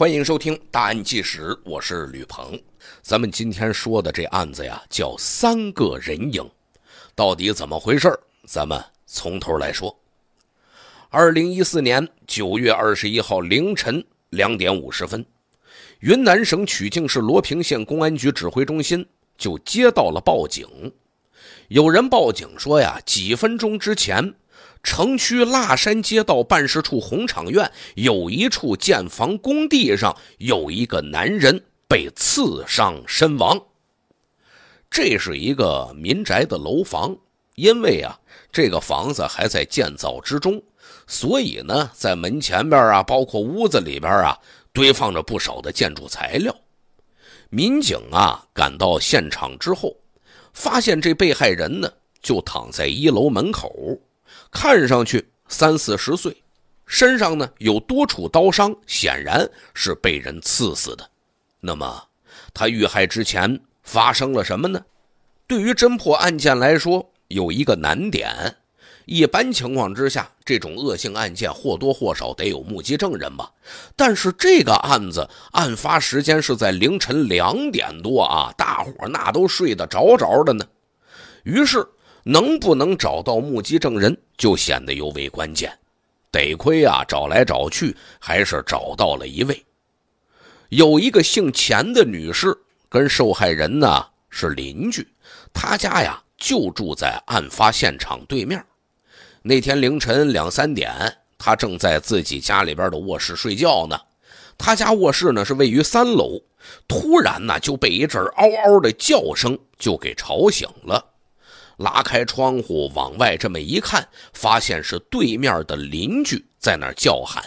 欢迎收听《大案纪实》，我是吕鹏。咱们今天说的这案子呀，叫三个人影，到底怎么回事咱们从头来说。二零一四年九月二十一号凌晨两点五十分，云南省曲靖市罗平县公安局指挥中心就接到了报警，有人报警说呀，几分钟之前。城区腊山街道办事处红场院有一处建房工地上，有一个男人被刺伤身亡。这是一个民宅的楼房，因为啊，这个房子还在建造之中，所以呢，在门前边啊，包括屋子里边啊，堆放着不少的建筑材料。民警啊赶到现场之后，发现这被害人呢就躺在一楼门口。看上去三四十岁，身上呢有多处刀伤，显然是被人刺死的。那么，他遇害之前发生了什么呢？对于侦破案件来说，有一个难点。一般情况之下，这种恶性案件或多或少得有目击证人吧。但是这个案子案发时间是在凌晨两点多啊，大伙那都睡得着着的呢。于是，能不能找到目击证人？就显得尤为关键，得亏啊，找来找去还是找到了一位，有一个姓钱的女士跟受害人呢是邻居，她家呀就住在案发现场对面。那天凌晨两三点，她正在自己家里边的卧室睡觉呢，她家卧室呢是位于三楼，突然呢就被一阵嗷嗷的叫声就给吵醒了。拉开窗户往外这么一看，发现是对面的邻居在那叫喊。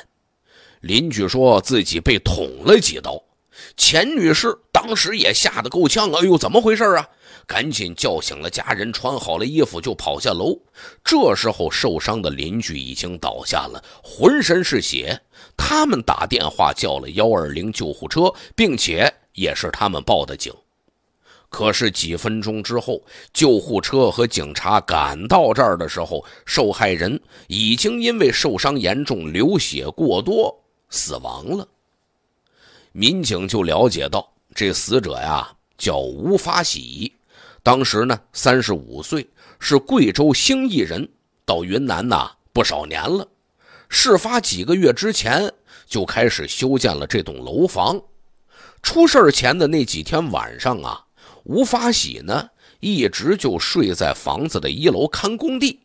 邻居说自己被捅了几刀。钱女士当时也吓得够呛，哎呦，怎么回事啊？赶紧叫醒了家人，穿好了衣服就跑下楼。这时候受伤的邻居已经倒下了，浑身是血。他们打电话叫了幺二零救护车，并且也是他们报的警。可是几分钟之后，救护车和警察赶到这儿的时候，受害人已经因为受伤严重、流血过多死亡了。民警就了解到，这死者呀叫吴发喜，当时呢三十五岁，是贵州兴义人，到云南呐不少年了。事发几个月之前就开始修建了这栋楼房，出事前的那几天晚上啊。吴发喜呢，一直就睡在房子的一楼看工地。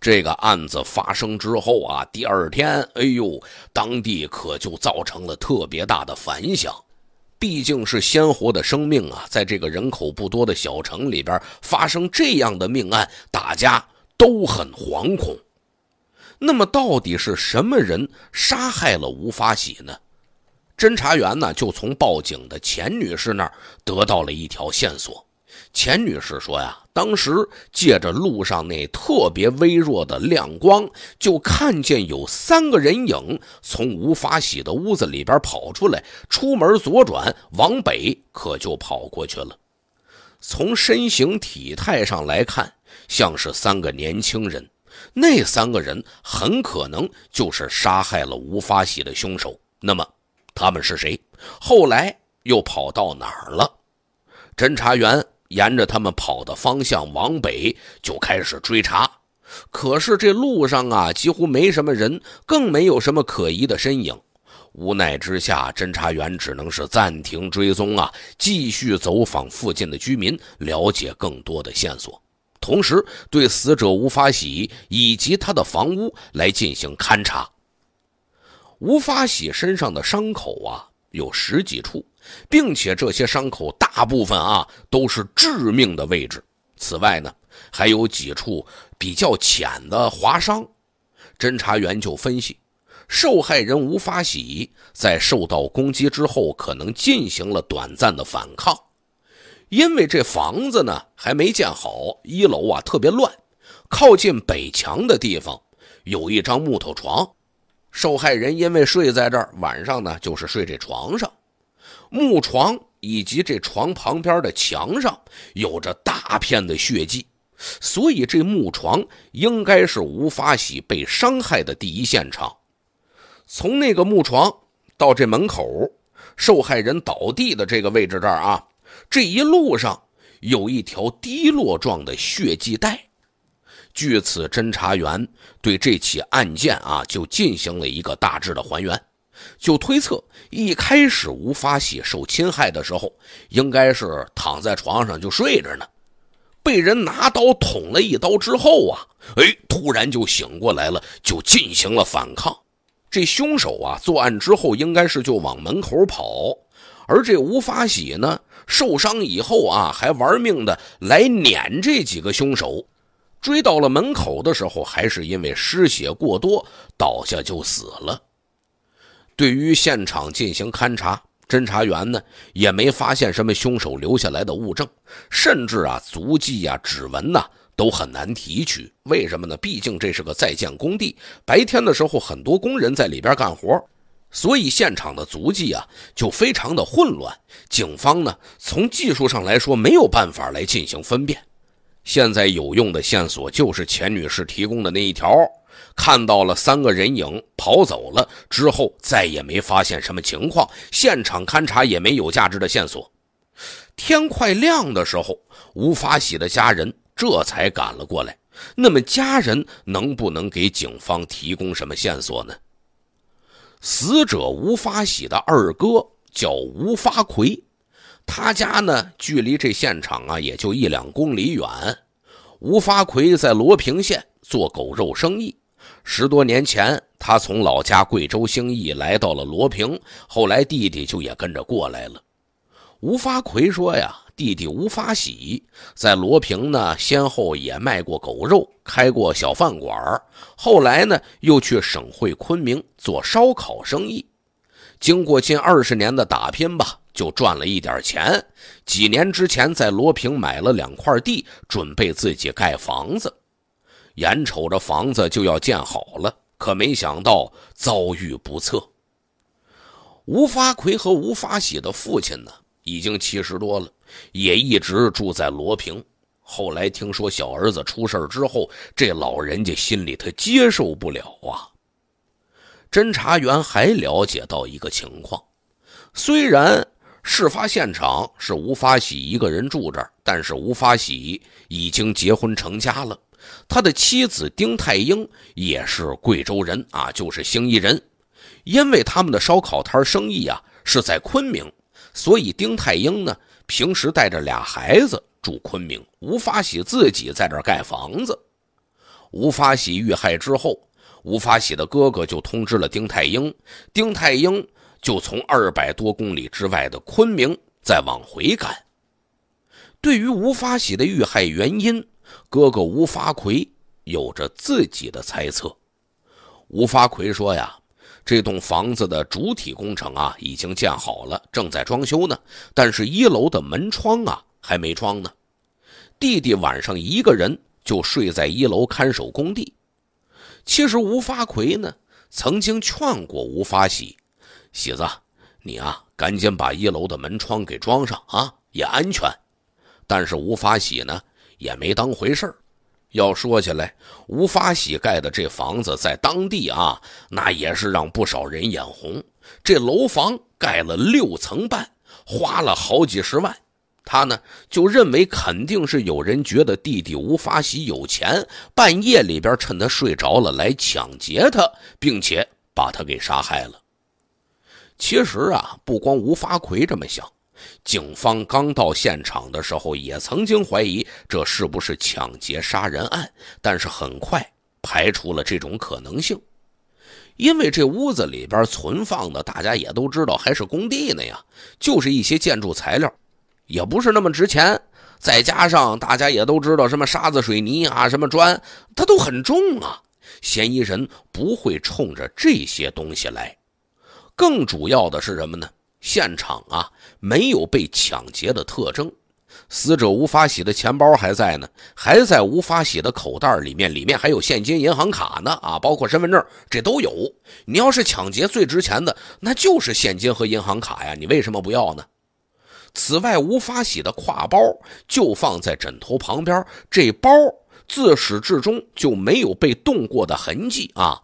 这个案子发生之后啊，第二天，哎呦，当地可就造成了特别大的反响。毕竟是鲜活的生命啊，在这个人口不多的小城里边发生这样的命案，大家都很惶恐。那么，到底是什么人杀害了吴发喜呢？侦查员呢，就从报警的钱女士那儿得到了一条线索。钱女士说呀，当时借着路上那特别微弱的亮光，就看见有三个人影从吴发喜的屋子里边跑出来，出门左转往北，可就跑过去了。从身形体态上来看，像是三个年轻人。那三个人很可能就是杀害了吴发喜的凶手。那么。他们是谁？后来又跑到哪儿了？侦查员沿着他们跑的方向往北就开始追查，可是这路上啊，几乎没什么人，更没有什么可疑的身影。无奈之下，侦查员只能是暂停追踪啊，继续走访附近的居民，了解更多的线索，同时对死者吴发喜以及他的房屋来进行勘察。吴发喜身上的伤口啊，有十几处，并且这些伤口大部分啊都是致命的位置。此外呢，还有几处比较浅的划伤。侦查员就分析，受害人吴发喜在受到攻击之后，可能进行了短暂的反抗，因为这房子呢还没建好，一楼啊特别乱，靠近北墙的地方有一张木头床。受害人因为睡在这儿，晚上呢就是睡这床上，木床以及这床旁边的墙上有着大片的血迹，所以这木床应该是吴发喜被伤害的第一现场。从那个木床到这门口，受害人倒地的这个位置这儿啊，这一路上有一条滴落状的血迹带。据此，侦查员对这起案件啊就进行了一个大致的还原，就推测一开始吴发喜受侵害的时候，应该是躺在床上就睡着呢，被人拿刀捅了一刀之后啊，哎，突然就醒过来了，就进行了反抗。这凶手啊作案之后应该是就往门口跑，而这吴发喜呢受伤以后啊还玩命的来撵这几个凶手。追到了门口的时候，还是因为失血过多倒下就死了。对于现场进行勘查，侦查员呢也没发现什么凶手留下来的物证，甚至啊足迹啊指纹呐都很难提取。为什么呢？毕竟这是个在建工地，白天的时候很多工人在里边干活，所以现场的足迹啊就非常的混乱。警方呢从技术上来说没有办法来进行分辨。现在有用的线索就是钱女士提供的那一条，看到了三个人影跑走了之后，再也没发现什么情况。现场勘查也没有价值的线索。天快亮的时候，吴发喜的家人这才赶了过来。那么，家人能不能给警方提供什么线索呢？死者吴发喜的二哥叫吴发奎。他家呢，距离这现场啊，也就一两公里远。吴发奎在罗平县做狗肉生意，十多年前他从老家贵州兴义来到了罗平，后来弟弟就也跟着过来了。吴发奎说呀，弟弟吴发喜在罗平呢，先后也卖过狗肉，开过小饭馆，后来呢又去省会昆明做烧烤生意，经过近二十年的打拼吧。就赚了一点钱，几年之前在罗平买了两块地，准备自己盖房子。眼瞅着房子就要建好了，可没想到遭遇不测。吴发奎和吴发喜的父亲呢，已经七十多了，也一直住在罗平。后来听说小儿子出事之后，这老人家心里他接受不了啊。侦查员还了解到一个情况，虽然。事发现场是吴发喜一个人住这儿，但是吴发喜已经结婚成家了，他的妻子丁太英也是贵州人啊，就是兴义人。因为他们的烧烤摊生意啊是在昆明，所以丁太英呢平时带着俩孩子住昆明，吴发喜自己在这儿盖房子。吴发喜遇害之后，吴发喜的哥哥就通知了丁太英，丁太英。就从二百多公里之外的昆明再往回赶。对于吴发喜的遇害原因，哥哥吴发奎有着自己的猜测。吴发奎说：“呀，这栋房子的主体工程啊已经建好了，正在装修呢，但是一楼的门窗啊还没装呢。弟弟晚上一个人就睡在一楼看守工地。其实吴发奎呢曾经劝过吴发喜。”喜子，你啊，赶紧把一楼的门窗给装上啊，也安全。但是吴发喜呢，也没当回事儿。要说起来，吴发喜盖的这房子，在当地啊，那也是让不少人眼红。这楼房盖了六层半，花了好几十万。他呢，就认为肯定是有人觉得弟弟吴发喜有钱，半夜里边趁他睡着了来抢劫他，并且把他给杀害了。其实啊，不光吴发奎这么想，警方刚到现场的时候也曾经怀疑这是不是抢劫杀人案，但是很快排除了这种可能性，因为这屋子里边存放的，大家也都知道，还是工地呢呀，就是一些建筑材料，也不是那么值钱。再加上大家也都知道，什么沙子、水泥啊，什么砖，它都很重啊，嫌疑人不会冲着这些东西来。更主要的是什么呢？现场啊没有被抢劫的特征，死者吴发喜的钱包还在呢，还在吴发喜的口袋里面，里面还有现金、银行卡呢啊，包括身份证，这都有。你要是抢劫最值钱的，那就是现金和银行卡呀，你为什么不要呢？此外，吴发喜的挎包就放在枕头旁边，这包自始至终就没有被动过的痕迹啊。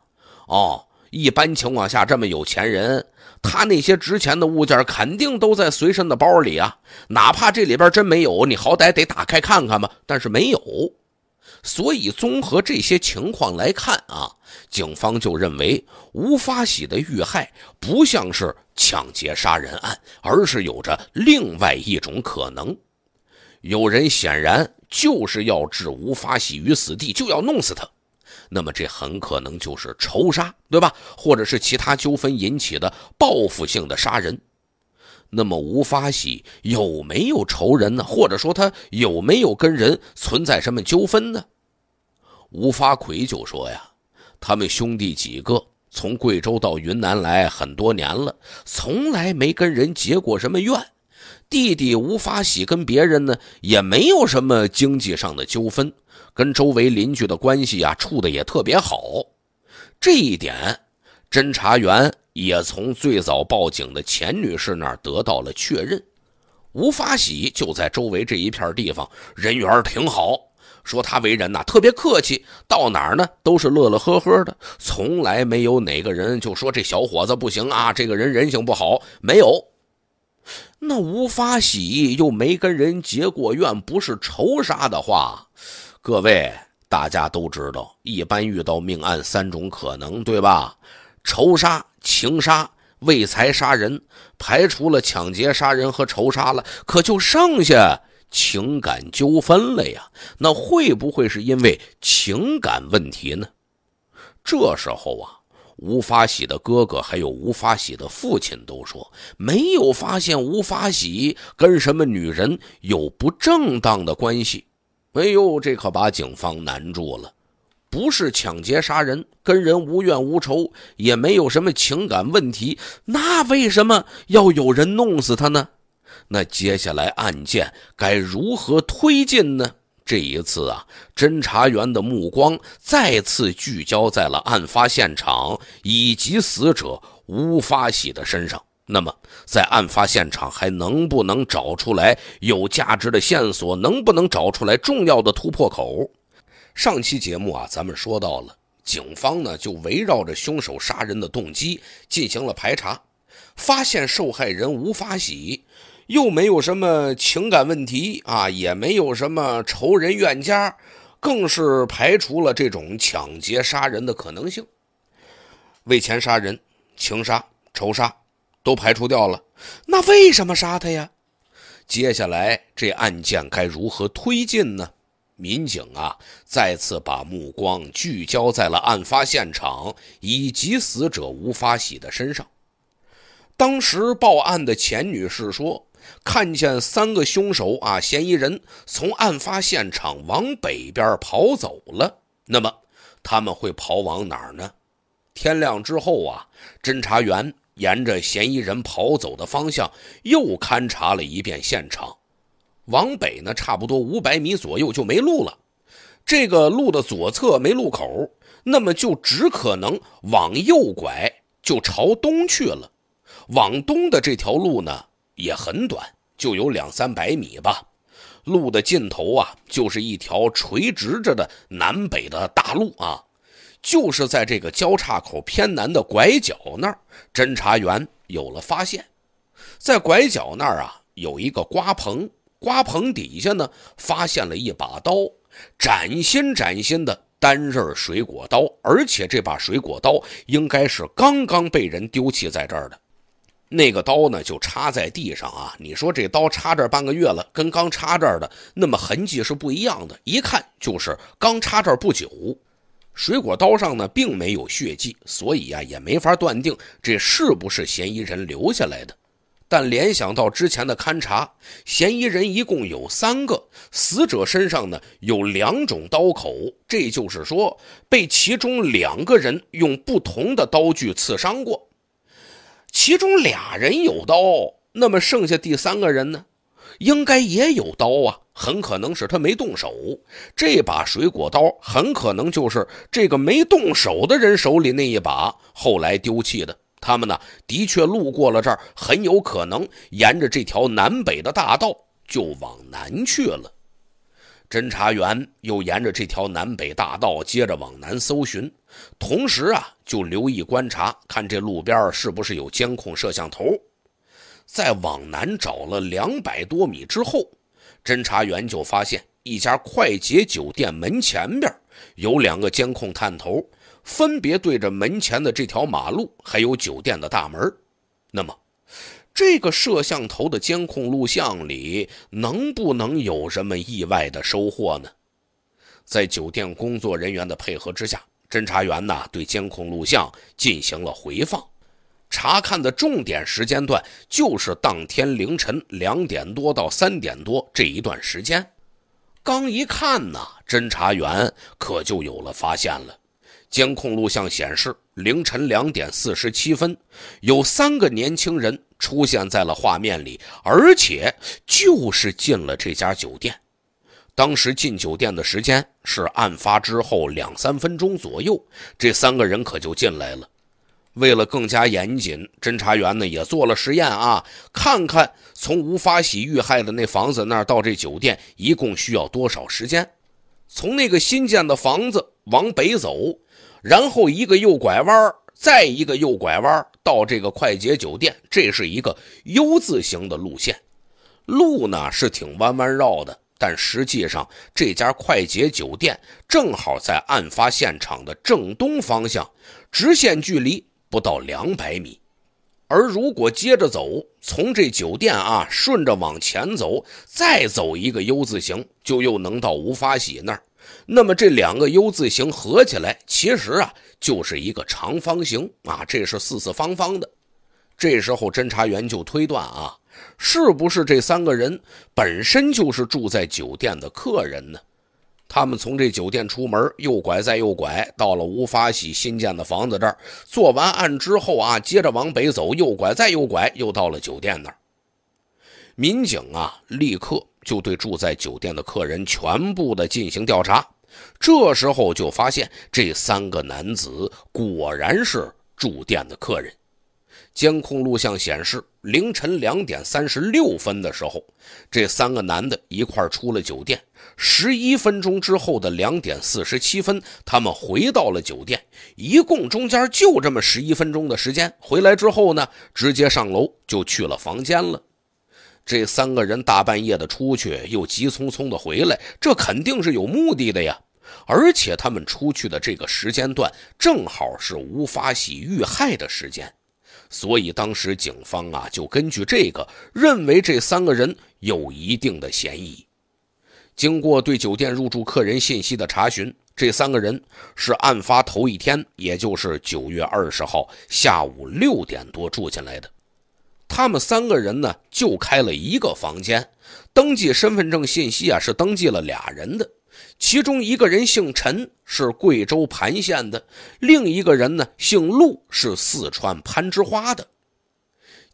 哦。一般情况下，这么有钱人，他那些值钱的物件肯定都在随身的包里啊。哪怕这里边真没有，你好歹得打开看看吧。但是没有，所以综合这些情况来看啊，警方就认为吴发喜的遇害不像是抢劫杀人案，而是有着另外一种可能：有人显然就是要置吴发喜于死地，就要弄死他。那么这很可能就是仇杀，对吧？或者是其他纠纷引起的报复性的杀人。那么吴发喜有没有仇人呢？或者说他有没有跟人存在什么纠纷呢？吴发奎就说呀：“他们兄弟几个从贵州到云南来很多年了，从来没跟人结过什么怨。弟弟吴发喜跟别人呢也没有什么经济上的纠纷。”跟周围邻居的关系啊，处的也特别好，这一点，侦查员也从最早报警的钱女士那儿得到了确认。吴发喜就在周围这一片地方，人缘挺好。说他为人呐，特别客气，到哪儿呢都是乐乐呵呵的，从来没有哪个人就说这小伙子不行啊，这个人人性不好。没有，那吴发喜又没跟人结过怨，不是仇杀的话。各位，大家都知道，一般遇到命案，三种可能，对吧？仇杀、情杀、为财杀人。排除了抢劫杀人和仇杀了，可就剩下情感纠纷了呀。那会不会是因为情感问题呢？这时候啊，吴发喜的哥哥还有吴发喜的父亲都说，没有发现吴发喜跟什么女人有不正当的关系。哎呦，这可把警方难住了。不是抢劫杀人，跟人无怨无仇，也没有什么情感问题，那为什么要有人弄死他呢？那接下来案件该如何推进呢？这一次啊，侦查员的目光再次聚焦在了案发现场以及死者吴发喜的身上。那么，在案发现场还能不能找出来有价值的线索？能不能找出来重要的突破口？上期节目啊，咱们说到了，警方呢就围绕着凶手杀人的动机进行了排查，发现受害人吴发喜又没有什么情感问题啊，也没有什么仇人怨家，更是排除了这种抢劫杀人的可能性，为钱杀人、情杀、仇杀。都排除掉了，那为什么杀他呀？接下来这案件该如何推进呢？民警啊，再次把目光聚焦在了案发现场以及死者吴发喜的身上。当时报案的钱女士说，看见三个凶手啊，嫌疑人从案发现场往北边跑走了。那么他们会跑往哪儿呢？天亮之后啊，侦查员。沿着嫌疑人跑走的方向，又勘察了一遍现场。往北呢，差不多五百米左右就没路了。这个路的左侧没路口，那么就只可能往右拐，就朝东去了。往东的这条路呢，也很短，就有两三百米吧。路的尽头啊，就是一条垂直着的南北的大路啊。就是在这个交叉口偏南的拐角那儿，侦查员有了发现，在拐角那儿啊，有一个瓜棚，瓜棚底下呢，发现了一把刀，崭新崭新的单刃水果刀，而且这把水果刀应该是刚刚被人丢弃在这儿的。那个刀呢，就插在地上啊。你说这刀插这半个月了，跟刚插这儿的那么痕迹是不一样的，一看就是刚插这儿不久。水果刀上呢，并没有血迹，所以呀，也没法断定这是不是嫌疑人留下来的。但联想到之前的勘查，嫌疑人一共有三个，死者身上呢有两种刀口，这就是说被其中两个人用不同的刀具刺伤过。其中俩人有刀，那么剩下第三个人呢？应该也有刀啊，很可能是他没动手。这把水果刀很可能就是这个没动手的人手里那一把，后来丢弃的。他们呢，的确路过了这儿，很有可能沿着这条南北的大道就往南去了。侦查员又沿着这条南北大道接着往南搜寻，同时啊，就留意观察，看这路边是不是有监控摄像头。在往南找了两百多米之后，侦查员就发现一家快捷酒店门前边有两个监控探头，分别对着门前的这条马路还有酒店的大门。那么，这个摄像头的监控录像里能不能有什么意外的收获呢？在酒店工作人员的配合之下，侦查员呢对监控录像进行了回放。查看的重点时间段就是当天凌晨两点多到三点多这一段时间。刚一看呢，侦查员可就有了发现了。监控录像显示，凌晨两点四十七分，有三个年轻人出现在了画面里，而且就是进了这家酒店。当时进酒店的时间是案发之后两三分钟左右，这三个人可就进来了。为了更加严谨，侦查员呢也做了实验啊，看看从吴发喜遇害的那房子那儿到这酒店一共需要多少时间。从那个新建的房子往北走，然后一个右拐弯，再一个右拐弯到这个快捷酒店，这是一个 U 字形的路线。路呢是挺弯弯绕的，但实际上这家快捷酒店正好在案发现场的正东方向，直线距离。不到两百米，而如果接着走，从这酒店啊顺着往前走，再走一个 U 字形，就又能到吴发喜那儿。那么这两个 U 字形合起来，其实啊就是一个长方形啊，这是四四方方的。这时候侦查员就推断啊，是不是这三个人本身就是住在酒店的客人呢？他们从这酒店出门，右拐再右拐，到了吴发喜新建的房子这儿。做完案之后啊，接着往北走，右拐再右拐，又到了酒店那儿。民警啊，立刻就对住在酒店的客人全部的进行调查。这时候就发现这三个男子果然是住店的客人。监控录像显示，凌晨两点三十六分的时候，这三个男的一块出了酒店。十一分钟之后的两点四十七分，他们回到了酒店。一共中间就这么十一分钟的时间。回来之后呢，直接上楼就去了房间了。这三个人大半夜的出去，又急匆匆的回来，这肯定是有目的的呀。而且他们出去的这个时间段，正好是吴发喜遇害的时间，所以当时警方啊，就根据这个认为这三个人有一定的嫌疑。经过对酒店入住客人信息的查询，这三个人是案发头一天，也就是九月二十号下午六点多住进来的。他们三个人呢，就开了一个房间，登记身份证信息啊，是登记了俩人的。其中一个人姓陈，是贵州盘县的；另一个人呢，姓陆，是四川攀枝花的。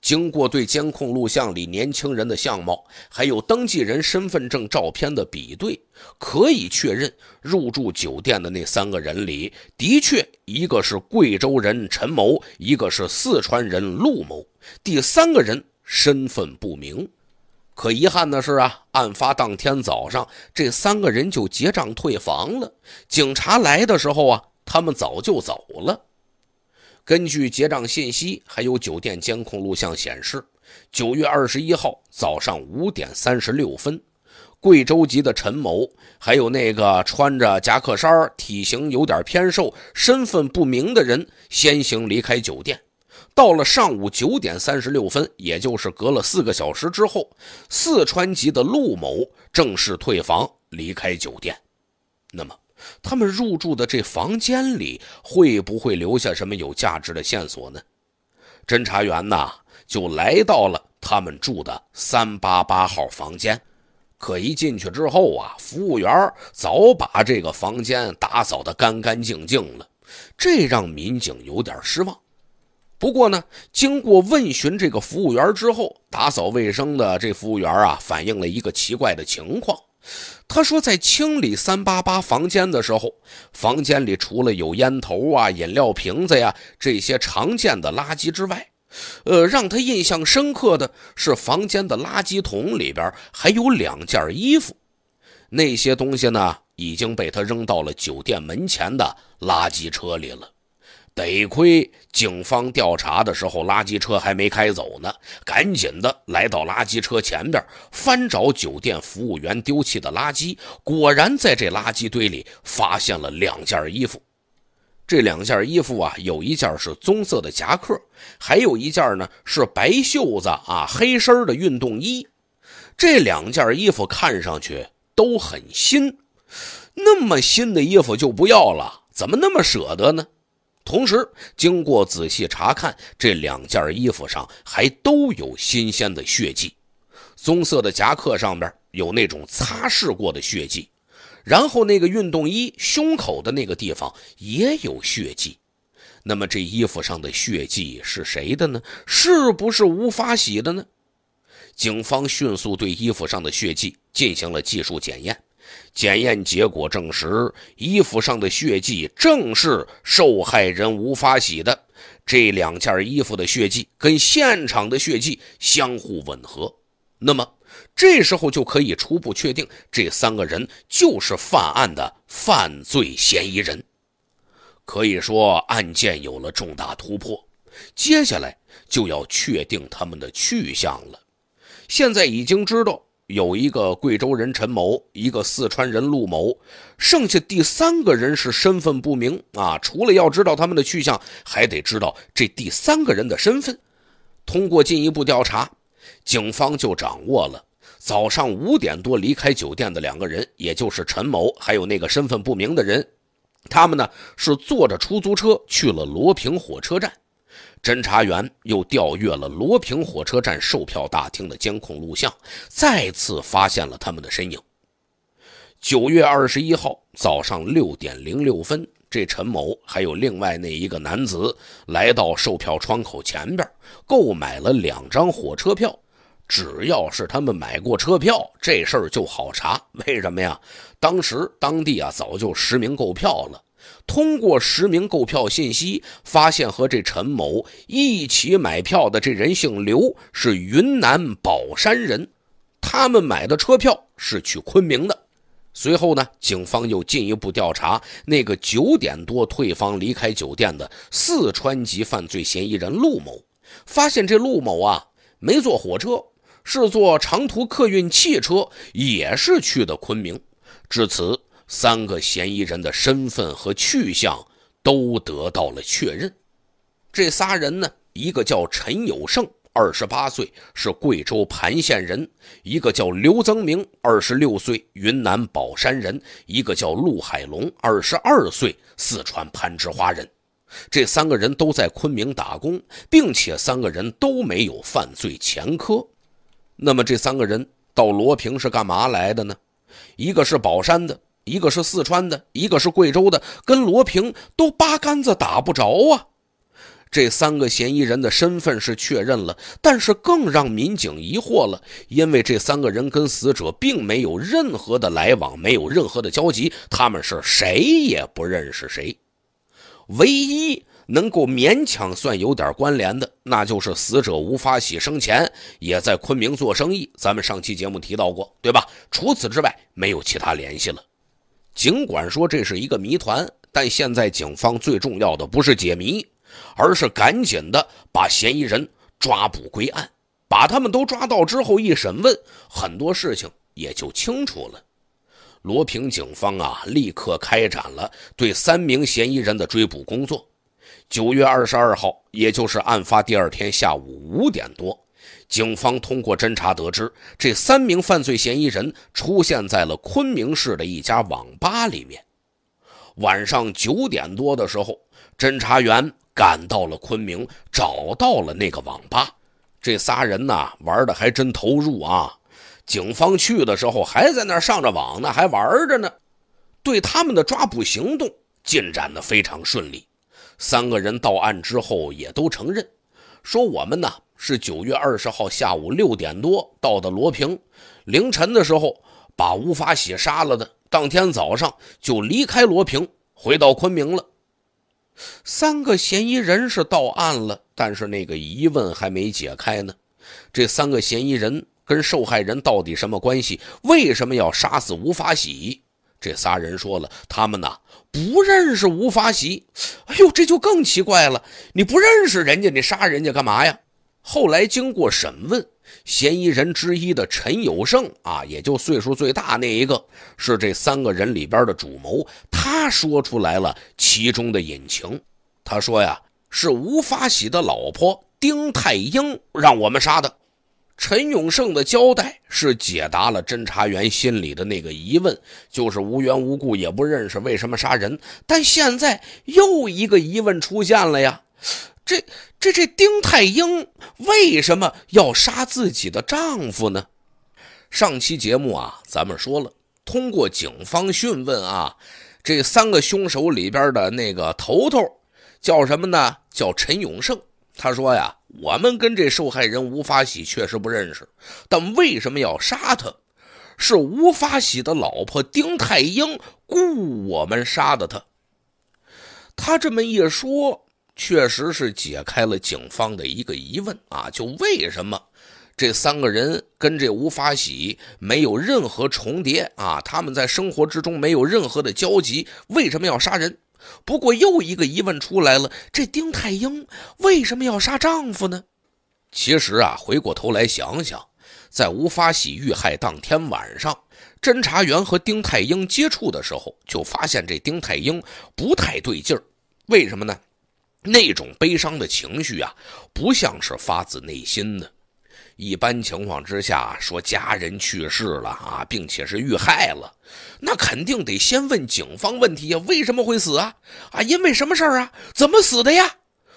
经过对监控录像里年轻人的相貌，还有登记人身份证照片的比对，可以确认入住酒店的那三个人里，的确一个是贵州人陈某，一个是四川人陆某，第三个人身份不明。可遗憾的是啊，案发当天早上，这三个人就结账退房了。警察来的时候啊，他们早就走了。根据结账信息，还有酒店监控录像显示，九月二十一号早上五点三十六分，贵州籍的陈某，还有那个穿着夹克衫、体型有点偏瘦、身份不明的人，先行离开酒店。到了上午九点三十六分，也就是隔了四个小时之后，四川籍的陆某正式退房离开酒店。那么。他们入住的这房间里会不会留下什么有价值的线索呢？侦查员呐，就来到了他们住的三八八号房间。可一进去之后啊，服务员早把这个房间打扫的干干净净了，这让民警有点失望。不过呢，经过问询这个服务员之后，打扫卫生的这服务员啊，反映了一个奇怪的情况。他说，在清理三八八房间的时候，房间里除了有烟头啊、饮料瓶子呀这些常见的垃圾之外，呃，让他印象深刻的是，房间的垃圾桶里边还有两件衣服。那些东西呢，已经被他扔到了酒店门前的垃圾车里了。得亏警方调查的时候，垃圾车还没开走呢，赶紧的来到垃圾车前边，翻找酒店服务员丢弃的垃圾，果然在这垃圾堆里发现了两件衣服。这两件衣服啊，有一件是棕色的夹克，还有一件呢是白袖子啊黑身的运动衣。这两件衣服看上去都很新，那么新的衣服就不要了，怎么那么舍得呢？同时，经过仔细查看，这两件衣服上还都有新鲜的血迹。棕色的夹克上边有那种擦拭过的血迹，然后那个运动衣胸口的那个地方也有血迹。那么这衣服上的血迹是谁的呢？是不是吴发喜的呢？警方迅速对衣服上的血迹进行了技术检验。检验结果证实，衣服上的血迹正是受害人吴发喜的这两件衣服的血迹，跟现场的血迹相互吻合。那么，这时候就可以初步确定这三个人就是犯案的犯罪嫌疑人。可以说，案件有了重大突破。接下来就要确定他们的去向了。现在已经知道。有一个贵州人陈某，一个四川人陆某，剩下第三个人是身份不明啊。除了要知道他们的去向，还得知道这第三个人的身份。通过进一步调查，警方就掌握了早上五点多离开酒店的两个人，也就是陈某还有那个身份不明的人。他们呢是坐着出租车去了罗平火车站。侦查员又调阅了罗平火车站售票大厅的监控录像，再次发现了他们的身影。九月二十一号早上六点零六分，这陈某还有另外那一个男子来到售票窗口前边，购买了两张火车票。只要是他们买过车票，这事儿就好查。为什么呀？当时当地啊，早就实名购票了。通过实名购票信息，发现和这陈某一起买票的这人姓刘，是云南保山人。他们买的车票是去昆明的。随后呢，警方又进一步调查那个九点多退房离开酒店的四川籍犯罪嫌疑人陆某，发现这陆某啊没坐火车，是坐长途客运汽车，也是去的昆明。至此。三个嫌疑人的身份和去向都得到了确认。这仨人呢，一个叫陈有胜，二十八岁，是贵州盘县人；一个叫刘增明，二十六岁，云南保山人；一个叫陆海龙，二十二岁，四川攀枝花人。这三个人都在昆明打工，并且三个人都没有犯罪前科。那么这三个人到罗平是干嘛来的呢？一个是保山的。一个是四川的，一个是贵州的，跟罗平都八竿子打不着啊。这三个嫌疑人的身份是确认了，但是更让民警疑惑了，因为这三个人跟死者并没有任何的来往，没有任何的交集，他们是谁也不认识谁。唯一能够勉强算有点关联的，那就是死者吴发喜生前也在昆明做生意，咱们上期节目提到过，对吧？除此之外，没有其他联系了。尽管说这是一个谜团，但现在警方最重要的不是解谜，而是赶紧的把嫌疑人抓捕归案，把他们都抓到之后一审问，很多事情也就清楚了。罗平警方啊，立刻开展了对三名嫌疑人的追捕工作。九月二十二号，也就是案发第二天下午五点多。警方通过侦查得知，这三名犯罪嫌疑人出现在了昆明市的一家网吧里面。晚上九点多的时候，侦查员赶到了昆明，找到了那个网吧。这仨人呢，玩的还真投入啊！警方去的时候，还在那上着网呢，还玩着呢。对他们的抓捕行动进展的非常顺利。三个人到案之后，也都承认，说我们呢。是九月二十号下午六点多到的罗平，凌晨的时候把吴发喜杀了的。当天早上就离开罗平，回到昆明了。三个嫌疑人是到案了，但是那个疑问还没解开呢。这三个嫌疑人跟受害人到底什么关系？为什么要杀死吴发喜？这仨人说了，他们呢不认识吴发喜。哎呦，这就更奇怪了！你不认识人家，你杀人家干嘛呀？后来经过审问，嫌疑人之一的陈友胜啊，也就岁数最大那一个，是这三个人里边的主谋。他说出来了其中的隐情。他说呀，是吴发喜的老婆丁太英让我们杀的。陈永胜的交代是解答了侦查员心里的那个疑问，就是无缘无故也不认识，为什么杀人？但现在又一个疑问出现了呀。这这这丁太英为什么要杀自己的丈夫呢？上期节目啊，咱们说了，通过警方讯问啊，这三个凶手里边的那个头头叫什么呢？叫陈永胜。他说呀，我们跟这受害人吴发喜确实不认识，但为什么要杀他？是吴发喜的老婆丁太英雇我们杀的他。他这么一说。确实是解开了警方的一个疑问啊，就为什么这三个人跟这吴发喜没有任何重叠啊？他们在生活之中没有任何的交集，为什么要杀人？不过又一个疑问出来了：这丁太英为什么要杀丈夫呢？其实啊，回过头来想想，在吴发喜遇害当天晚上，侦查员和丁太英接触的时候，就发现这丁太英不太对劲儿。为什么呢？那种悲伤的情绪啊，不像是发自内心的。一般情况之下，说家人去世了啊，并且是遇害了，那肯定得先问警方问题呀，为什么会死啊？啊，因为什么事儿啊？怎么死的呀？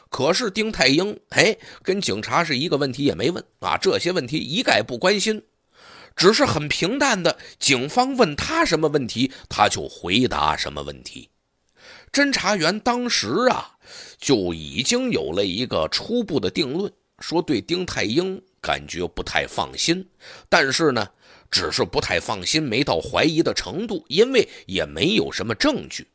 可是丁太英，哎，跟警察是一个问题也没问啊，这些问题一概不关心，只是很平淡的，警方问他什么问题，他就回答什么问题。侦查员当时啊，就已经有了一个初步的定论，说对丁太英感觉不太放心，但是呢，只是不太放心，没到怀疑的程度，因为也没有什么证据。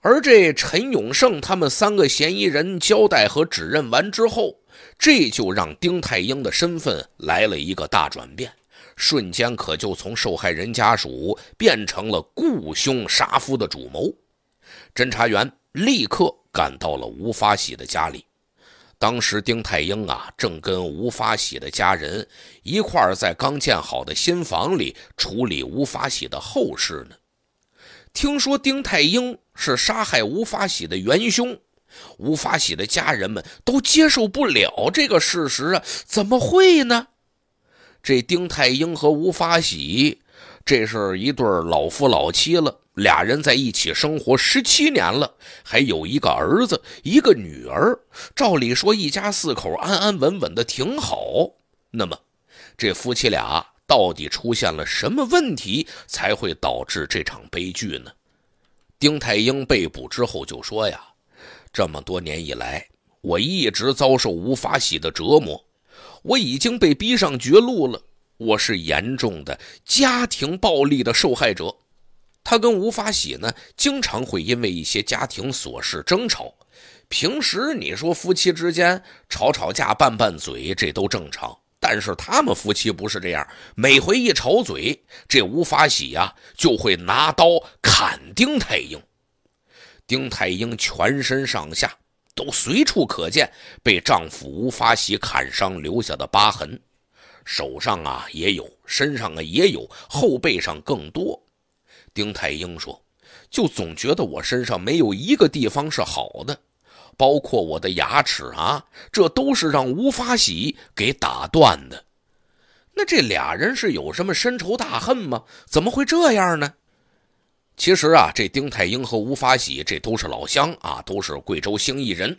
而这陈永胜他们三个嫌疑人交代和指认完之后，这就让丁太英的身份来了一个大转变，瞬间可就从受害人家属变成了雇凶杀夫的主谋。侦查员立刻赶到了吴发喜的家里。当时丁太英啊，正跟吴发喜的家人一块儿在刚建好的新房里处理吴发喜的后事呢。听说丁太英是杀害吴发喜的元凶，吴发喜的家人们都接受不了这个事实啊！怎么会呢？这丁太英和吴发喜，这是一对老夫老妻了。俩人在一起生活十七年了，还有一个儿子，一个女儿。照理说，一家四口安安稳稳的挺好。那么，这夫妻俩到底出现了什么问题，才会导致这场悲剧呢？丁太英被捕之后就说呀：“这么多年以来，我一直遭受吴法喜的折磨，我已经被逼上绝路了。我是严重的家庭暴力的受害者。”他跟吴发喜呢，经常会因为一些家庭琐事争吵。平时你说夫妻之间吵吵架、拌拌嘴，这都正常。但是他们夫妻不是这样，每回一吵嘴，这吴发喜呀就会拿刀砍丁太英。丁太英全身上下都随处可见被丈夫吴发喜砍伤留下的疤痕，手上啊也有，身上啊也有，后背上更多。丁太英说：“就总觉得我身上没有一个地方是好的，包括我的牙齿啊，这都是让吴发喜给打断的。那这俩人是有什么深仇大恨吗？怎么会这样呢？其实啊，这丁太英和吴发喜这都是老乡啊，都是贵州兴义人。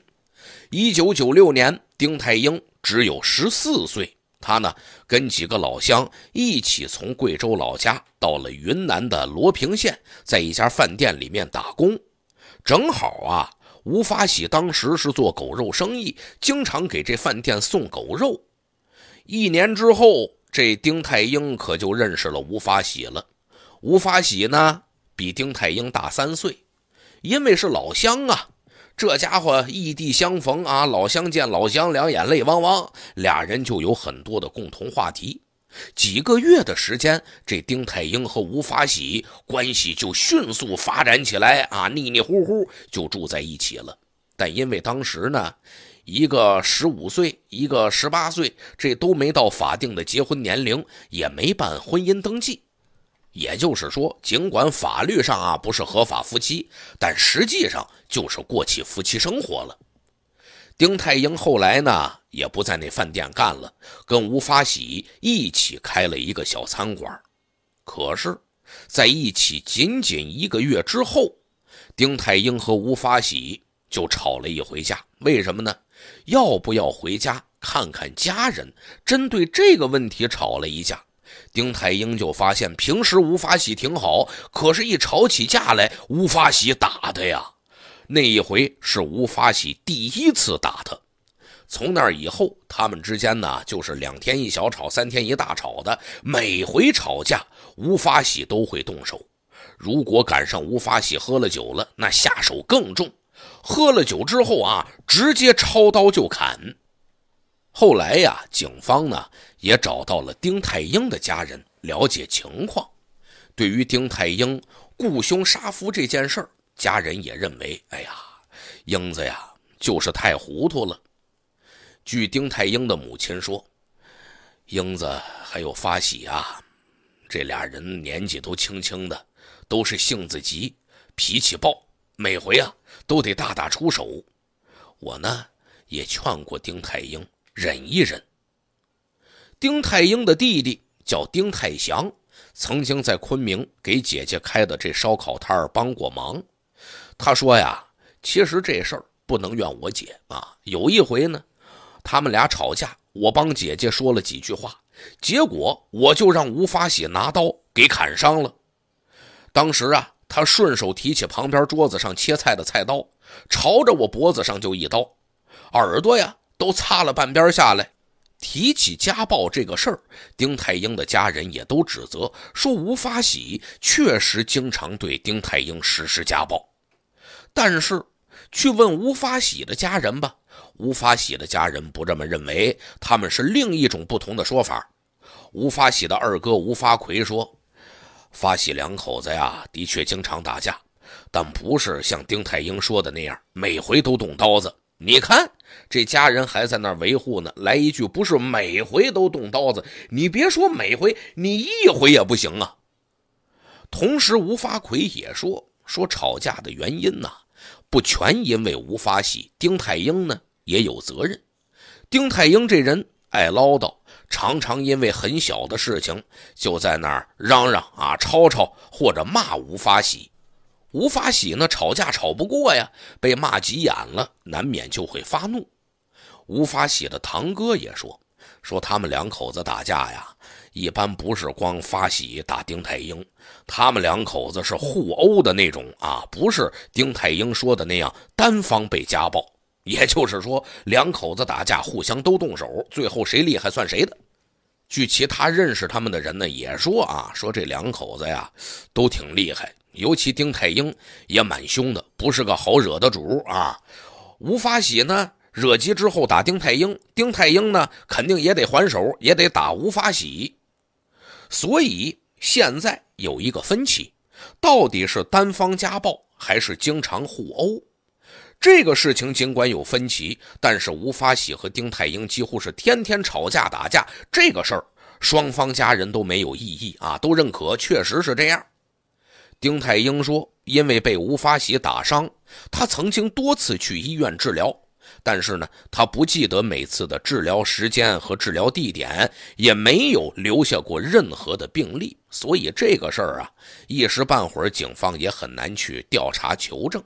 一九九六年，丁太英只有十四岁。”他呢，跟几个老乡一起从贵州老家到了云南的罗平县，在一家饭店里面打工。正好啊，吴发喜当时是做狗肉生意，经常给这饭店送狗肉。一年之后，这丁太英可就认识了吴发喜了。吴发喜呢，比丁太英大三岁，因为是老乡啊。这家伙异地相逢啊，老乡见老乡，两眼泪汪汪，俩人就有很多的共同话题。几个月的时间，这丁太英和吴法喜关系就迅速发展起来啊，腻腻乎乎就住在一起了。但因为当时呢，一个十五岁，一个十八岁，这都没到法定的结婚年龄，也没办婚姻登记。也就是说，尽管法律上啊不是合法夫妻，但实际上就是过起夫妻生活了。丁太英后来呢也不在那饭店干了，跟吴发喜一起开了一个小餐馆。可是在一起仅仅一个月之后，丁太英和吴发喜就吵了一回架。为什么呢？要不要回家看看家人？针对这个问题吵了一架。丁太英就发现，平时吴发喜挺好，可是一吵起架来，吴发喜打的呀。那一回是吴发喜第一次打他，从那以后，他们之间呢就是两天一小吵，三天一大吵的。每回吵架，吴发喜都会动手。如果赶上吴发喜喝了酒了，那下手更重。喝了酒之后啊，直接抄刀就砍。后来呀，警方呢也找到了丁太英的家人，了解情况。对于丁太英雇凶杀夫这件事儿，家人也认为：“哎呀，英子呀，就是太糊涂了。”据丁太英的母亲说，英子还有发喜啊，这俩人年纪都轻轻的，都是性子急、脾气暴，每回啊都得大打出手。我呢也劝过丁太英。忍一忍。丁太英的弟弟叫丁太祥，曾经在昆明给姐姐开的这烧烤摊儿帮过忙。他说呀，其实这事儿不能怨我姐啊。有一回呢，他们俩吵架，我帮姐姐说了几句话，结果我就让吴发喜拿刀给砍伤了。当时啊，他顺手提起旁边桌子上切菜的菜刀，朝着我脖子上就一刀，耳朵呀。都擦了半边下来。提起家暴这个事儿，丁太英的家人也都指责说吴发喜确实经常对丁太英实施家暴。但是，去问吴发喜的家人吧，吴发喜的家人不这么认为，他们是另一种不同的说法。吴发喜的二哥吴发奎说：“发喜两口子呀，的确经常打架，但不是像丁太英说的那样每回都动刀子。你看。”这家人还在那儿维护呢，来一句不是每回都动刀子，你别说每回，你一回也不行啊。同时，吴发奎也说说吵架的原因呢，不全因为吴发喜，丁太英呢也有责任。丁太英这人爱唠叨，常常因为很小的事情就在那儿嚷嚷啊，吵吵或者骂吴发喜。吴发喜呢，吵架吵不过呀，被骂急眼了，难免就会发怒。吴发喜的堂哥也说，说他们两口子打架呀，一般不是光发喜打丁太英，他们两口子是互殴的那种啊，不是丁太英说的那样单方被家暴。也就是说，两口子打架互相都动手，最后谁厉害算谁的。据其他认识他们的人呢，也说啊，说这两口子呀，都挺厉害。尤其丁太英也蛮凶的，不是个好惹的主啊。吴发喜呢，惹急之后打丁太英，丁太英呢肯定也得还手，也得打吴发喜。所以现在有一个分歧，到底是单方家暴还是经常互殴？这个事情尽管有分歧，但是吴发喜和丁太英几乎是天天吵架打架。这个事儿，双方家人都没有异议啊，都认可，确实是这样。丁太英说：“因为被吴发喜打伤，他曾经多次去医院治疗，但是呢，他不记得每次的治疗时间和治疗地点，也没有留下过任何的病历，所以这个事儿啊，一时半会儿警方也很难去调查求证。”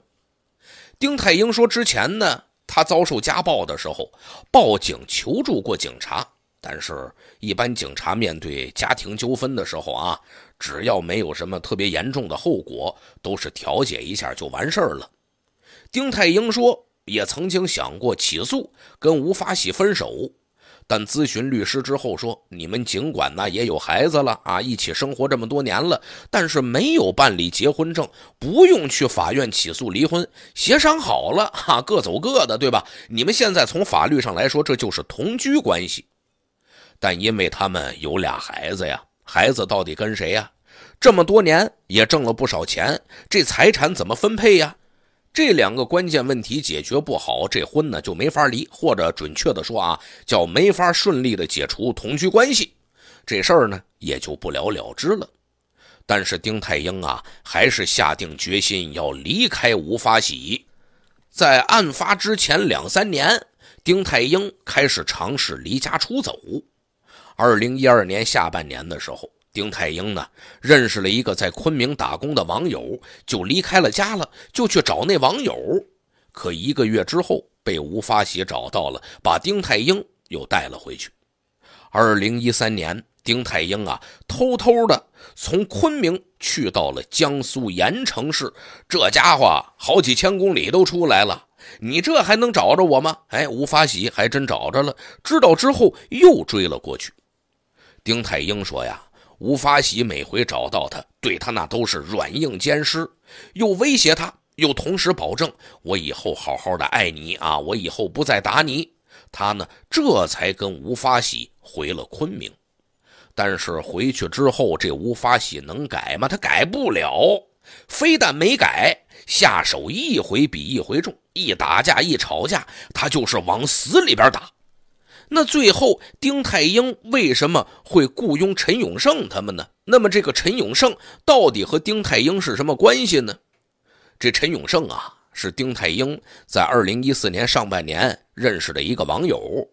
丁太英说：“之前呢，他遭受家暴的时候报警求助过警察，但是一般警察面对家庭纠纷的时候啊。”只要没有什么特别严重的后果，都是调解一下就完事儿了。丁太英说，也曾经想过起诉跟吴发喜分手，但咨询律师之后说，你们尽管呢也有孩子了啊，一起生活这么多年了，但是没有办理结婚证，不用去法院起诉离婚，协商好了哈，各走各的，对吧？你们现在从法律上来说，这就是同居关系，但因为他们有俩孩子呀。孩子到底跟谁呀？这么多年也挣了不少钱，这财产怎么分配呀？这两个关键问题解决不好，这婚呢就没法离，或者准确的说啊，叫没法顺利的解除同居关系，这事儿呢也就不了了之了。但是丁太英啊，还是下定决心要离开吴发喜。在案发之前两三年，丁太英开始尝试离家出走。二零一二年下半年的时候，丁太英呢认识了一个在昆明打工的网友，就离开了家了，就去找那网友。可一个月之后，被吴发喜找到了，把丁太英又带了回去。二零一三年，丁太英啊偷偷的从昆明去到了江苏盐城市，这家伙好几千公里都出来了，你这还能找着我吗？哎，吴发喜还真找着了，知道之后又追了过去。丁太英说：“呀，吴发喜每回找到他，对他那都是软硬兼施，又威胁他，又同时保证我以后好好的爱你啊，我以后不再打你。”他呢，这才跟吴发喜回了昆明。但是回去之后，这吴发喜能改吗？他改不了，非但没改，下手一回比一回重，一打架一吵架，他就是往死里边打。那最后，丁太英为什么会雇佣陈永胜他们呢？那么，这个陈永胜到底和丁太英是什么关系呢？这陈永胜啊，是丁太英在二零一四年上半年认识的一个网友，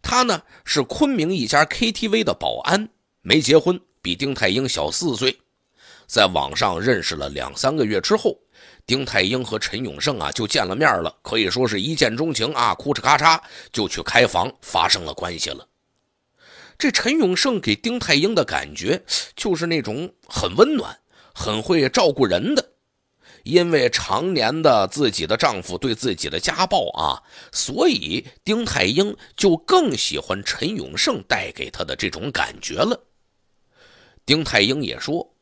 他呢是昆明一家 KTV 的保安，没结婚，比丁太英小四岁，在网上认识了两三个月之后。丁太英和陈永胜啊，就见了面了，可以说是一见钟情啊，哭哧咔嚓就去开房，发生了关系了。这陈永胜给丁太英的感觉就是那种很温暖、很会照顾人的。因为常年的自己的丈夫对自己的家暴啊，所以丁太英就更喜欢陈永胜带给她的这种感觉了。丁太英也说，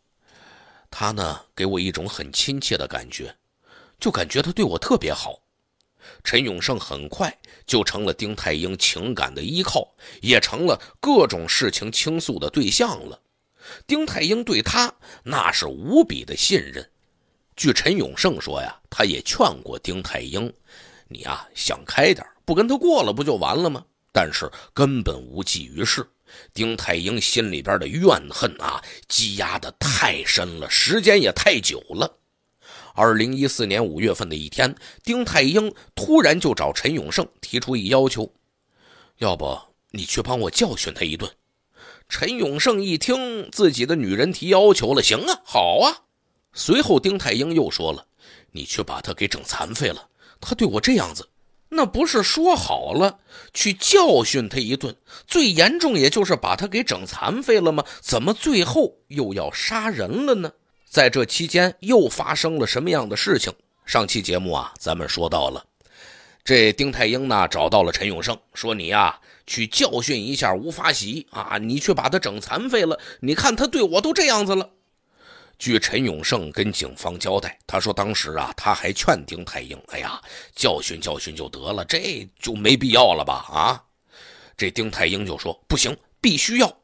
他呢给我一种很亲切的感觉。就感觉他对我特别好，陈永胜很快就成了丁太英情感的依靠，也成了各种事情倾诉的对象了。丁太英对他那是无比的信任。据陈永胜说呀，他也劝过丁太英：“你啊，想开点，不跟他过了，不就完了吗？”但是根本无济于事。丁太英心里边的怨恨啊，积压的太深了，时间也太久了。二零一四年五月份的一天，丁太英突然就找陈永胜提出一要求：“要不你去帮我教训他一顿。”陈永胜一听自己的女人提要求了，行啊，好啊。随后丁太英又说了：“你去把他给整残废了，他对我这样子，那不是说好了去教训他一顿，最严重也就是把他给整残废了吗？怎么最后又要杀人了呢？”在这期间又发生了什么样的事情？上期节目啊，咱们说到了，这丁太英呢找到了陈永胜，说你呀去教训一下吴发喜啊，你去把他整残废了。你看他对我都这样子了。据陈永胜跟警方交代，他说当时啊他还劝丁太英，哎呀，教训教训就得了，这就没必要了吧？啊，这丁太英就说不行，必须要。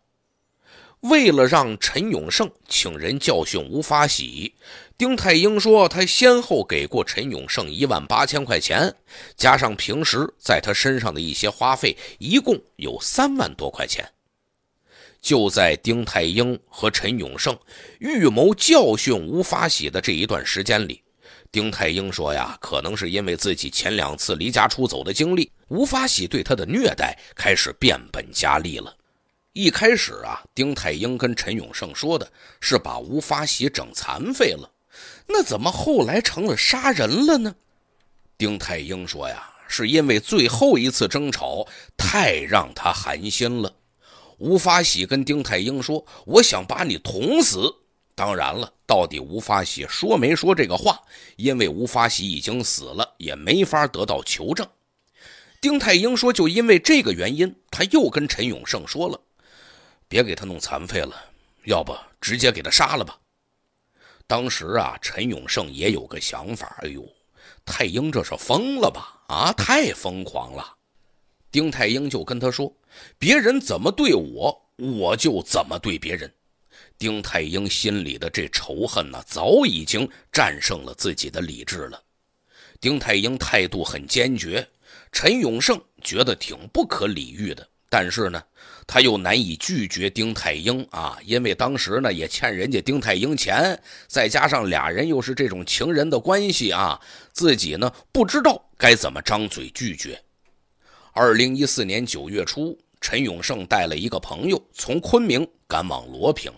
为了让陈永胜请人教训吴发喜，丁太英说他先后给过陈永胜一万八千块钱，加上平时在他身上的一些花费，一共有三万多块钱。就在丁太英和陈永胜预谋教训吴发喜的这一段时间里，丁太英说呀，可能是因为自己前两次离家出走的经历，吴发喜对他的虐待开始变本加厉了。一开始啊，丁太英跟陈永胜说的是把吴发喜整残废了，那怎么后来成了杀人了呢？丁太英说呀，是因为最后一次争吵太让他寒心了。吴发喜跟丁太英说：“我想把你捅死。”当然了，到底吴发喜说没说这个话，因为吴发喜已经死了，也没法得到求证。丁太英说，就因为这个原因，他又跟陈永胜说了。别给他弄残废了，要不直接给他杀了吧。当时啊，陈永胜也有个想法，哎呦，太英这是疯了吧？啊，太疯狂了！丁太英就跟他说：“别人怎么对我，我就怎么对别人。”丁太英心里的这仇恨呢，早已经战胜了自己的理智了。丁太英态度很坚决，陈永胜觉得挺不可理喻的。但是呢，他又难以拒绝丁太英啊，因为当时呢也欠人家丁太英钱，再加上俩人又是这种情人的关系啊，自己呢不知道该怎么张嘴拒绝。二零一四年九月初，陈永胜带了一个朋友从昆明赶往罗平，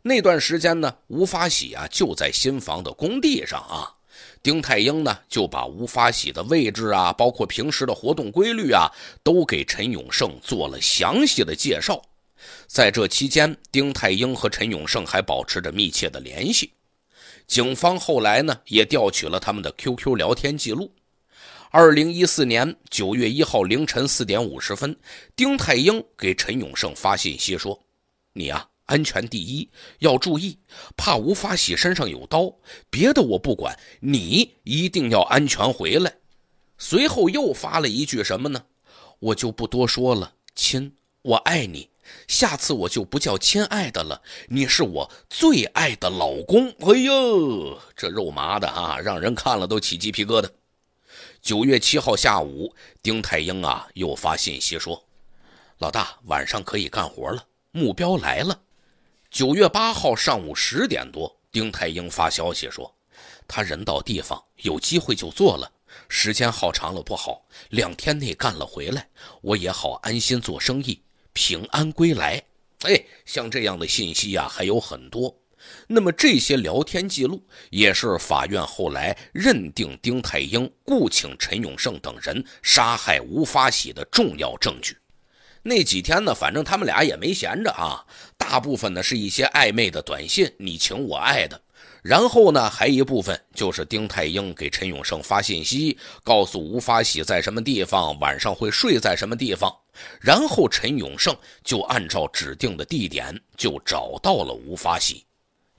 那段时间呢，吴发喜啊就在新房的工地上啊。丁太英呢就把吴发喜的位置啊，包括平时的活动规律啊，都给陈永胜做了详细的介绍。在这期间，丁太英和陈永胜还保持着密切的联系。警方后来呢也调取了他们的 QQ 聊天记录。二零一四年九月一号凌晨四点五十分，丁太英给陈永胜发信息说：“你啊。”安全第一，要注意，怕吴发喜身上有刀，别的我不管，你一定要安全回来。随后又发了一句什么呢？我就不多说了，亲，我爱你。下次我就不叫亲爱的了，你是我最爱的老公。哎呦，这肉麻的啊，让人看了都起鸡皮疙瘩。九月七号下午，丁太英啊又发信息说：“老大，晚上可以干活了，目标来了。”九月八号上午十点多，丁太英发消息说：“他人到地方，有机会就做了，时间耗长了不好。两天内干了回来，我也好安心做生意，平安归来。”哎，像这样的信息呀还有很多。那么这些聊天记录也是法院后来认定丁太英雇请陈永胜等人杀害吴发喜的重要证据。那几天呢，反正他们俩也没闲着啊。大部分呢是一些暧昧的短信，你情我爱的。然后呢，还一部分就是丁太英给陈永胜发信息，告诉吴发喜在什么地方，晚上会睡在什么地方。然后陈永胜就按照指定的地点，就找到了吴发喜。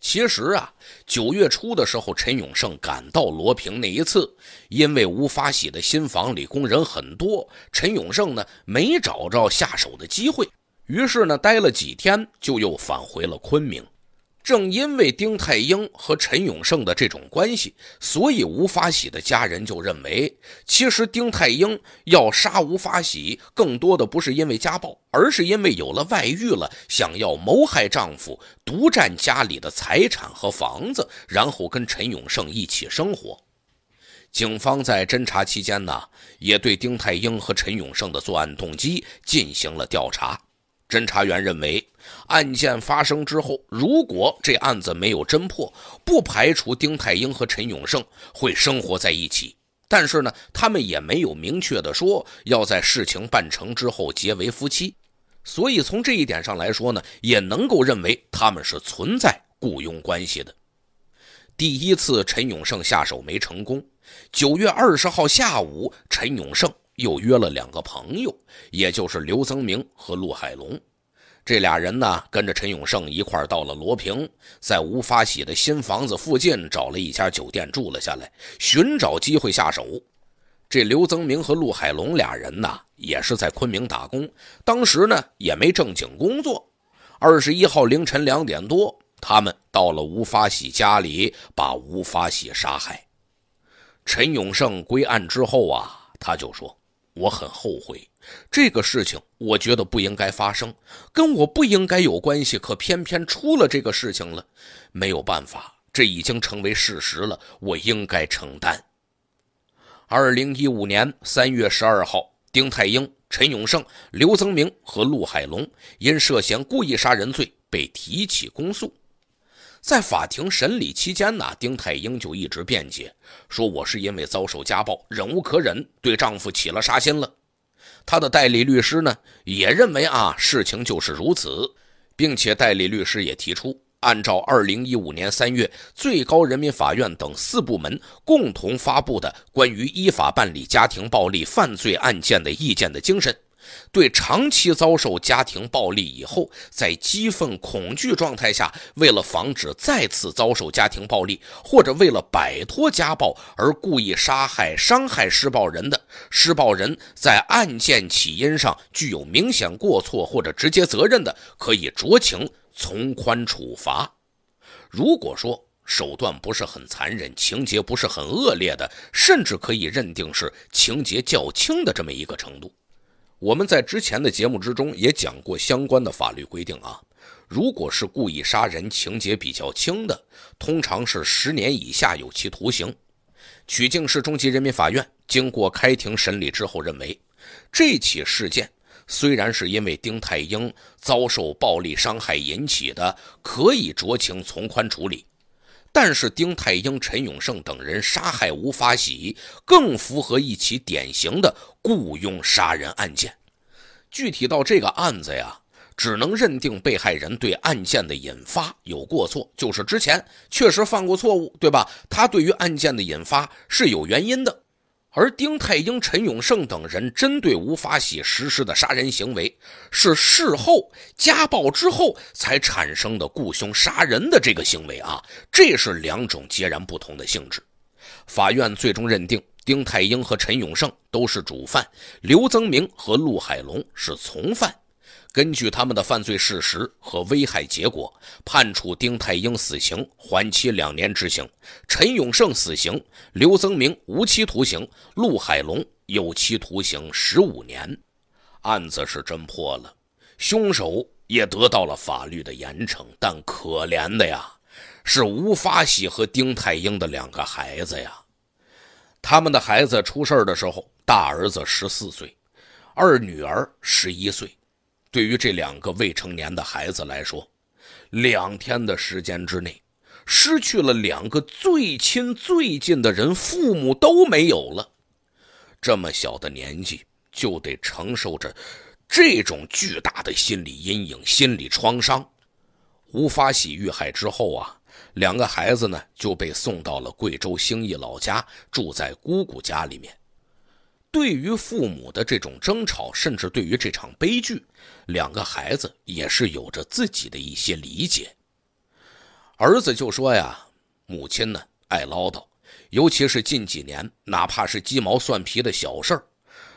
其实啊，九月初的时候，陈永胜赶到罗平那一次，因为吴发喜的新房里工人很多，陈永胜呢没找着下手的机会。于是呢，待了几天就又返回了昆明。正因为丁太英和陈永胜的这种关系，所以吴发喜的家人就认为，其实丁太英要杀吴发喜，更多的不是因为家暴，而是因为有了外遇了，想要谋害丈夫，独占家里的财产和房子，然后跟陈永胜一起生活。警方在侦查期间呢，也对丁太英和陈永胜的作案动机进行了调查。侦查员认为，案件发生之后，如果这案子没有侦破，不排除丁太英和陈永胜会生活在一起。但是呢，他们也没有明确的说要在事情办成之后结为夫妻，所以从这一点上来说呢，也能够认为他们是存在雇佣关系的。第一次陈永胜下手没成功，九月二十号下午，陈永胜。又约了两个朋友，也就是刘增明和陆海龙，这俩人呢跟着陈永胜一块儿到了罗平，在吴发喜的新房子附近找了一家酒店住了下来，寻找机会下手。这刘增明和陆海龙俩人呢，也是在昆明打工，当时呢也没正经工作。二十一号凌晨两点多，他们到了吴发喜家里，把吴发喜杀害。陈永胜归案之后啊，他就说。我很后悔，这个事情我觉得不应该发生，跟我不应该有关系。可偏偏出了这个事情了，没有办法，这已经成为事实了，我应该承担。二零一五年三月十二号，丁太英、陈永胜、刘增明和陆海龙因涉嫌故意杀人罪被提起公诉。在法庭审理期间呢，丁太英就一直辩解说：“我是因为遭受家暴，忍无可忍，对丈夫起了杀心了。”她的代理律师呢，也认为啊，事情就是如此，并且代理律师也提出，按照二零一五年三月最高人民法院等四部门共同发布的关于依法办理家庭暴力犯罪案件的意见的精神。对长期遭受家庭暴力以后，在激愤恐惧状态下，为了防止再次遭受家庭暴力，或者为了摆脱家暴而故意杀害、伤害施暴人的，施暴人在案件起因上具有明显过错或者直接责任的，可以酌情从宽处罚。如果说手段不是很残忍，情节不是很恶劣的，甚至可以认定是情节较轻的这么一个程度。我们在之前的节目之中也讲过相关的法律规定啊，如果是故意杀人情节比较轻的，通常是十年以下有期徒刑。曲靖市中级人民法院经过开庭审理之后认为，这起事件虽然是因为丁太英遭受暴力伤害引起的，可以酌情从宽处理，但是丁太英、陈永胜等人杀害吴发喜，更符合一起典型的。雇佣杀人案件，具体到这个案子呀，只能认定被害人对案件的引发有过错，就是之前确实犯过错误，对吧？他对于案件的引发是有原因的，而丁太英、陈永胜等人针对吴发喜实施的杀人行为，是事后家暴之后才产生的雇凶杀人的这个行为啊，这是两种截然不同的性质。法院最终认定。丁太英和陈永胜都是主犯，刘增明和陆海龙是从犯。根据他们的犯罪事实和危害结果，判处丁太英死刑，缓期两年执行；陈永胜死刑；刘增明无期徒刑；陆海龙有期徒刑十五年。案子是侦破了，凶手也得到了法律的严惩。但可怜的呀，是吴发喜和丁太英的两个孩子呀。他们的孩子出事的时候，大儿子十四岁，二女儿十一岁。对于这两个未成年的孩子来说，两天的时间之内，失去了两个最亲最近的人，父母都没有了。这么小的年纪就得承受着这种巨大的心理阴影、心理创伤。吴发喜遇害之后啊。两个孩子呢就被送到了贵州兴义老家，住在姑姑家里面。对于父母的这种争吵，甚至对于这场悲剧，两个孩子也是有着自己的一些理解。儿子就说呀：“母亲呢爱唠叨，尤其是近几年，哪怕是鸡毛蒜皮的小事儿，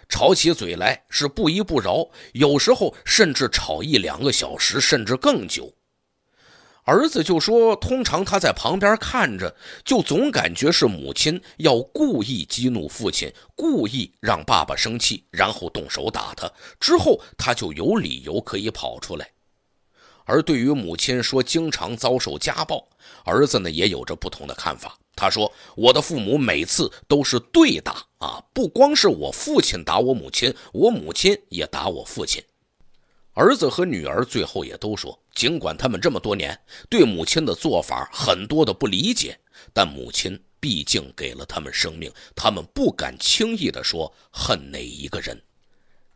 吵起嘴来是不依不饶，有时候甚至吵一两个小时，甚至更久。”儿子就说：“通常他在旁边看着，就总感觉是母亲要故意激怒父亲，故意让爸爸生气，然后动手打他。之后他就有理由可以跑出来。”而对于母亲说经常遭受家暴，儿子呢也有着不同的看法。他说：“我的父母每次都是对打啊，不光是我父亲打我母亲，我母亲也打我父亲。”儿子和女儿最后也都说。尽管他们这么多年对母亲的做法很多的不理解，但母亲毕竟给了他们生命，他们不敢轻易的说恨哪一个人。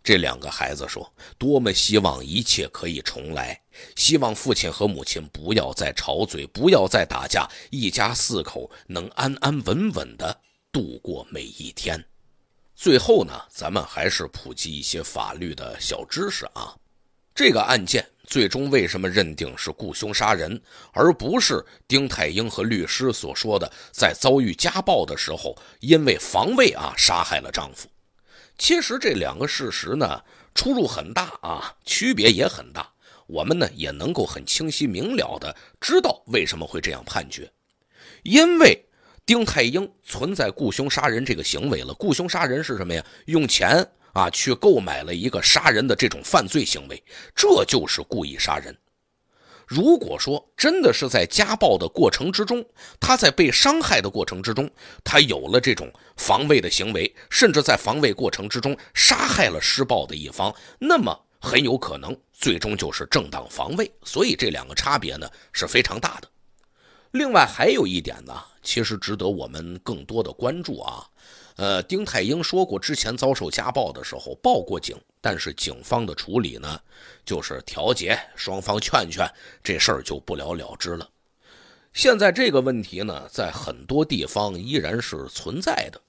这两个孩子说：“多么希望一切可以重来，希望父亲和母亲不要再吵嘴，不要再打架，一家四口能安安稳稳的度过每一天。”最后呢，咱们还是普及一些法律的小知识啊。这个案件最终为什么认定是雇凶杀人，而不是丁太英和律师所说的在遭遇家暴的时候因为防卫啊杀害了丈夫？其实这两个事实呢出入很大啊，区别也很大。我们呢也能够很清晰明了的知道为什么会这样判决，因为丁太英存在雇凶杀人这个行为了。雇凶杀人是什么呀？用钱。啊，去购买了一个杀人的这种犯罪行为，这就是故意杀人。如果说真的是在家暴的过程之中，他在被伤害的过程之中，他有了这种防卫的行为，甚至在防卫过程之中杀害了施暴的一方，那么很有可能最终就是正当防卫。所以这两个差别呢是非常大的。另外还有一点呢，其实值得我们更多的关注啊。呃，丁太英说过，之前遭受家暴的时候报过警，但是警方的处理呢，就是调解，双方劝劝，这事儿就不了了之了。现在这个问题呢，在很多地方依然是存在的。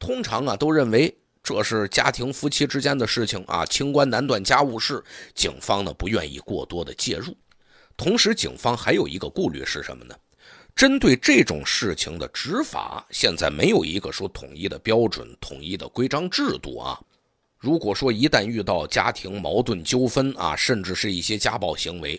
通常啊，都认为这是家庭夫妻之间的事情啊，清官难断家务事，警方呢不愿意过多的介入。同时，警方还有一个顾虑是什么呢？针对这种事情的执法，现在没有一个说统一的标准、统一的规章制度啊。如果说一旦遇到家庭矛盾纠纷啊，甚至是一些家暴行为，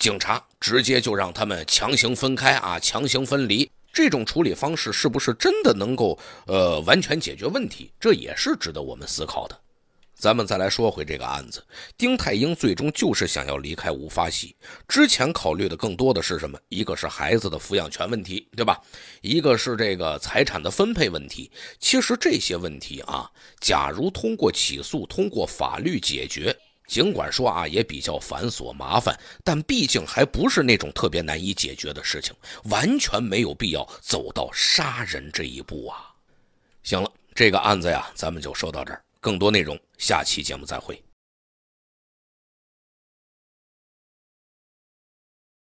警察直接就让他们强行分开啊，强行分离，这种处理方式是不是真的能够呃完全解决问题？这也是值得我们思考的。咱们再来说回这个案子，丁太英最终就是想要离开吴发喜。之前考虑的更多的是什么？一个是孩子的抚养权问题，对吧？一个是这个财产的分配问题。其实这些问题啊，假如通过起诉，通过法律解决，尽管说啊也比较繁琐麻烦，但毕竟还不是那种特别难以解决的事情，完全没有必要走到杀人这一步啊。行了，这个案子呀，咱们就说到这儿。更多内容，下期节目再会。